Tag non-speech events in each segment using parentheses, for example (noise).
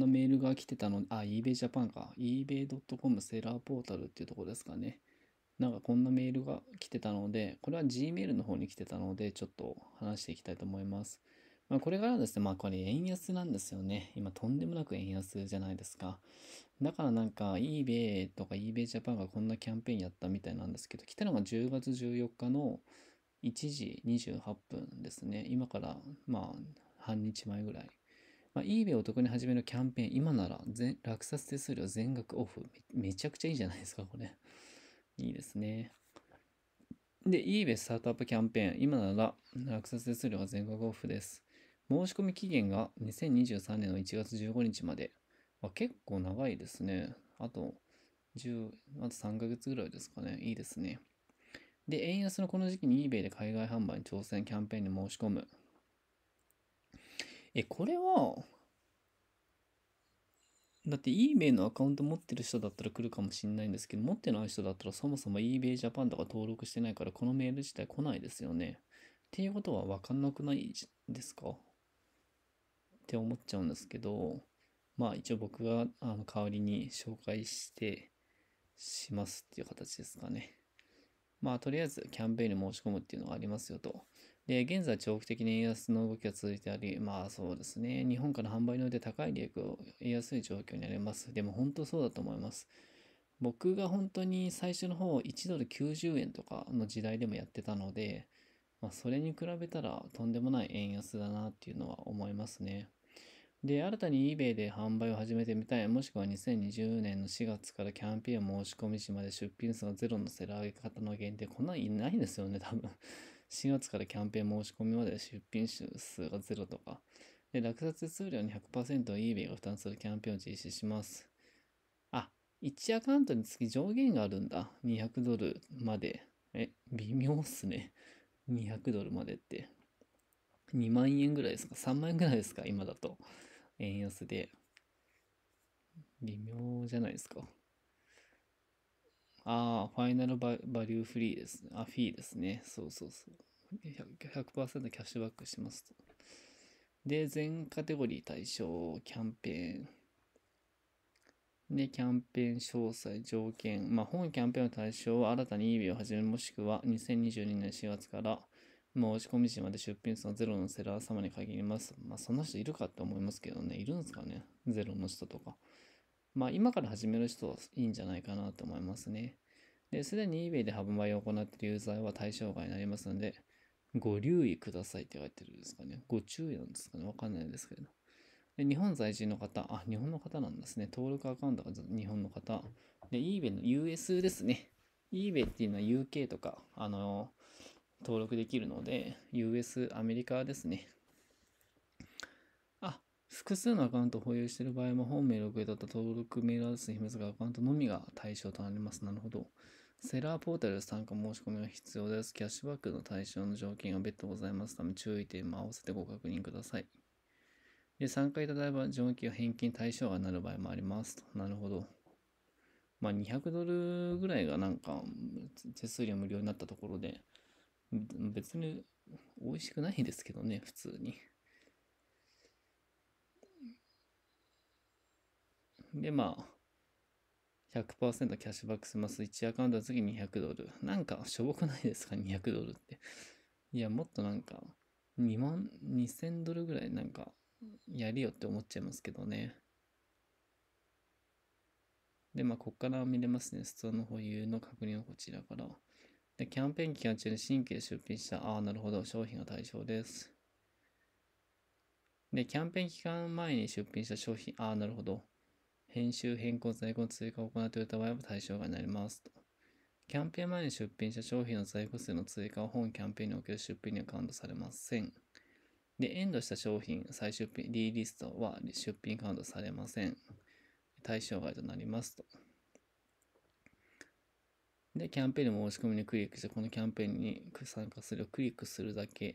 のメールが来てたの、あ、eBay Japan か。ebay.com セラーポータルっていうとこですかね。なんかこんなメールが来てたので、これは Gmail の方に来てたので、ちょっと話していきたいと思います。まあ、これからですね、まあこれ円安なんですよね。今とんでもなく円安じゃないですか。だからなんか eBay とか eBay Japan がこんなキャンペーンやったみたいなんですけど、来たのが10月14日の1時28分ですね。今からまあ半日前ぐらいまあ、eBay お得に始めるキャンペーン、今なら落札手数料全額オフめ。めちゃくちゃいいじゃないですか、これ。(laughs) いいですね。で、eBay スタートアップキャンペーン、今なら落札手数料は全額オフです。申し込み期限が2023年の1月15日まで。まあ、結構長いですね。あと、10、あと3ヶ月ぐらいですかね。いいですね。で、円安のこの時期に eBay で海外販売に挑戦キャンペーンに申し込む。え、これは、だって eBay のアカウント持ってる人だったら来るかもしれないんですけど、持ってない人だったらそもそも eBay Japan とか登録してないから、このメール自体来ないですよね。っていうことは分かんなくないですかって思っちゃうんですけど、まあ一応僕があの代わりに紹介してしますっていう形ですかね。まあ、とりあえずキャンペーンに申し込むっていうのがありますよと。で、現在、長期的に円安の動きが続いてあり、まあそうですね、日本から販売において高い利益を得やすい状況にあります。でも本当そうだと思います。僕が本当に最初の方、1ドル90円とかの時代でもやってたので、まあ、それに比べたらとんでもない円安だなっていうのは思いますね。で、新たに eBay で販売を始めてみたい、もしくは2020年の4月からキャンペーン申し込み時まで出品数がゼロのセラー方の限定、こんなんいないですよね、多分。4 (laughs) 月からキャンペーン申し込みまで出品数がゼロとか。で、落札数量に100%を eBay が負担するキャンペーンを実施します。あ、1アカウントにつき上限があるんだ。200ドルまで。え、微妙っすね。200ドルまでって。2万円ぐらいですか ?3 万円ぐらいですか今だと。円安で、微妙じゃないですか。ああ、ファイナルババリューフリーですあ、フィーですね。そうそうそう。100%, キャッシュバックしますと。で、全カテゴリー対象、キャンペーン。で、キャンペーン詳細、条件。まあ、本キャンペーンの対象は新たに e v を始めもしくは2022年4月から申し込み時まで出品数はゼロのセラー様に限ります。まあ、そんな人いるかって思いますけどね。いるんですかね。ゼロの人とか。まあ、今から始める人はいいんじゃないかなと思いますね。で、すでに eBay で販売を行っているユーザーは対象外になりますので、ご留意くださいって書いてるんですかね。ご注意なんですかね。わかんないですけど。で日本在住の方、あ、日本の方なんですね。登録アカウントが日本の方。で、eBay の US ですね。eBay っていうのは UK とか、あの登録できるので、US、アメリカですね。あ、複数のアカウントを保有している場合も、本メールを受った登録メールアドレスに秘密がアカウントのみが対象となります。なるほど。セラーポータル参加申し込みは必要です。キャッシュバックの対象の条件は別途ございますため、注意点も合わせてご確認ください。で、参加いただいば、上記は返金対象がなる場合もありますなるほど。まあ、200ドルぐらいがなんか、手数料無料になったところで、別に美味しくないですけどね、普通に。で、まあ、100%キャッシュバックします。1アカウントの次200ドル。なんか、しょぼくないですか ?200 ドルって。いや、もっとなんか、2万、2000ドルぐらいなんか、やりよって思っちゃいますけどね。で、まあ、こっから見れますね。ストアの保有の確認はこちらから。で、キャンペーン期間中に新規で出品した、ああ、なるほど、商品が対象です。で、キャンペーン期間前に出品した商品、ああ、なるほど。編集、変更、在庫の追加を行っておいた場合は対象外になります。とキャンペーン前に出品した商品の在庫数の追加は本キャンペーンにおける出品にはカウントされません。で、エンドした商品、再出品、リーリストは出品カウントされません。対象外となりますと。で、キャンペーンの申し込みにクリックして、このキャンペーンに参加するをクリックするだけ。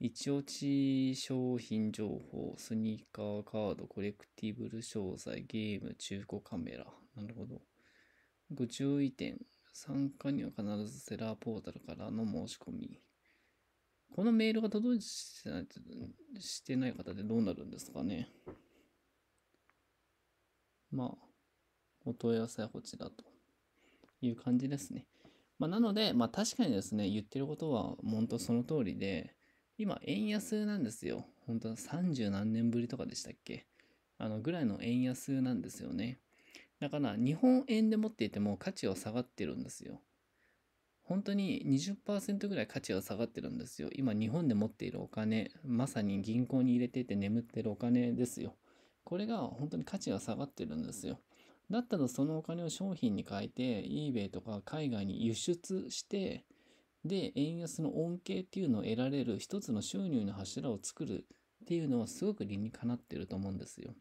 一応ち商品情報、スニーカー、カード、コレクティブル商材、ゲーム、中古カメラ。なるほど。ご注意点。参加には必ずセラーポータルからの申し込み。このメールが届いてないしてない方でどうなるんですかね。まあ、お問い合わせはこちらと。いう感じですね。まあ、なので、まあ、確かにですね、言ってることは本当その通りで、今、円安なんですよ。本当30何年ぶりとかでしたっけあのぐらいの円安なんですよね。だから日本円で持っていても価値は下がってるんですよ。本当に20%ぐらい価値は下がってるんですよ。今日本で持っているお金、まさに銀行に入れていて眠ってるお金ですよ。これが本当に価値が下がってるんですよ。だったらそのお金を商品に変えて eBay とか海外に輸出してで円安の恩恵っていうのを得られる一つの収入の柱を作るっていうのはすごく理にかなってると思うんですよ。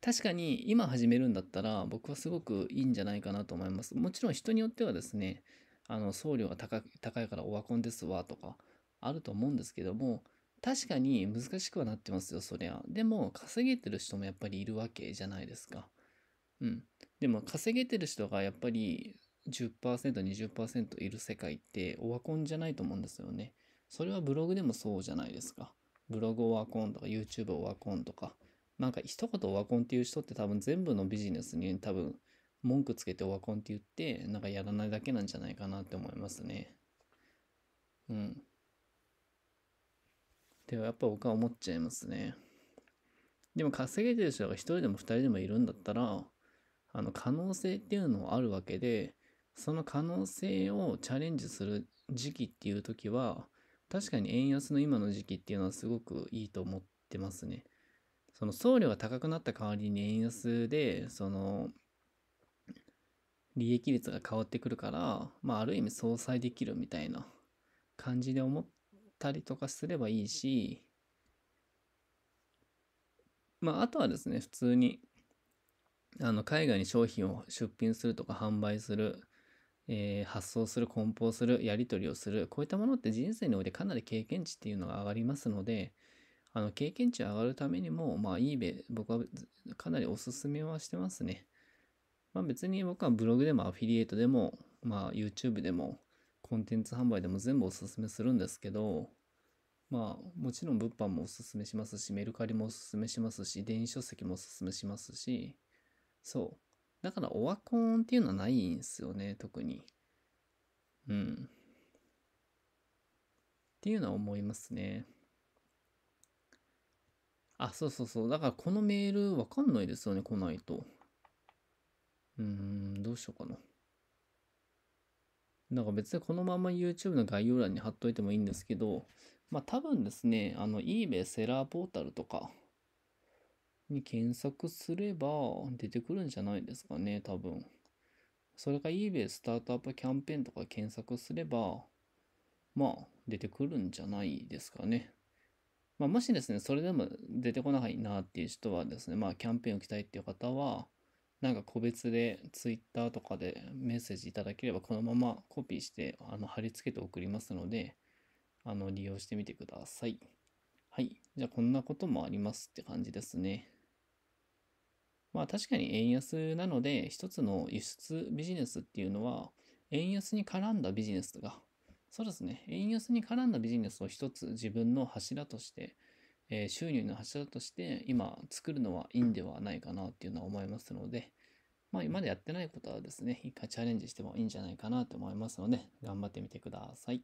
確かに今始めるんだったら僕はすごくいいんじゃないかなと思います。もちろん人によってはですね、あの送料が高いからオワコンですわとかあると思うんですけども、確かに難しくはなってますよ、そりゃ。でも稼げてる人もやっぱりいるわけじゃないですか。うん。でも稼げてる人がやっぱり 10%20% いる世界ってオワコンじゃないと思うんですよね。それはブログでもそうじゃないですか。ブログオワコンとか YouTube オワコンとか。なんか一言オワコンっていう人って多分全部のビジネスに多分文句つけてオワコンって言ってなんかやらないだけなんじゃないかなって思いますね。うん。ではやっぱ僕は思っちゃいますね。でも稼げてる人が一人でも二人でもいるんだったらあの可能性っていうのもあるわけで、その可能性をチャレンジする時期っていう時は、確かに円安の今の時期っていうのはすごくいいと思ってますね。その送料が高くなった代わりに円安で、その、利益率が変わってくるから、まあ、ある意味相殺できるみたいな感じで思ったりとかすればいいし、まあ、あとはですね、普通にあの海外に商品を出品するとか販売する、えー、発送する梱包するやり取りをするこういったものって人生においてかなり経験値っていうのが上がりますのであの経験値上がるためにも、まあ、eBay 僕はかなりおすすめはしてますね、まあ、別に僕はブログでもアフィリエイトでも、まあ、YouTube でもコンテンツ販売でも全部おすすめするんですけどまあもちろん物販もおすすめしますしメルカリもおすすめしますし電子書籍もおすすめしますしそう。だからオワコンっていうのはないんですよね、特に。うん。っていうのは思いますね。あ、そうそうそう。だからこのメールわかんないですよね、来ないと。うーん、どうしようかな。なんか別にこのまま YouTube の概要欄に貼っといてもいいんですけど、まあ多分ですね、あの eBay セラーポータルとか、に検索すれば出てくるんじゃないですかね、多分。それか eBay スタートアップキャンペーンとか検索すれば、まあ、出てくるんじゃないですかね。まあ、もしですね、それでも出てこないなっていう人はですね、まあ、キャンペーンをきたいっていう方は、なんか個別で Twitter とかでメッセージいただければ、このままコピーして、あの、貼り付けて送りますので、あの、利用してみてください。はい。じゃあ、こんなこともありますって感じですね。まあ確かに円安なので、一つの輸出ビジネスっていうのは、円安に絡んだビジネスが、そうですね、円安に絡んだビジネスを一つ自分の柱として、えー、収入の柱として今作るのはいいんではないかなっていうのは思いますので、まあ今までやってないことはですね、一回チャレンジしてもいいんじゃないかなと思いますので、頑張ってみてください。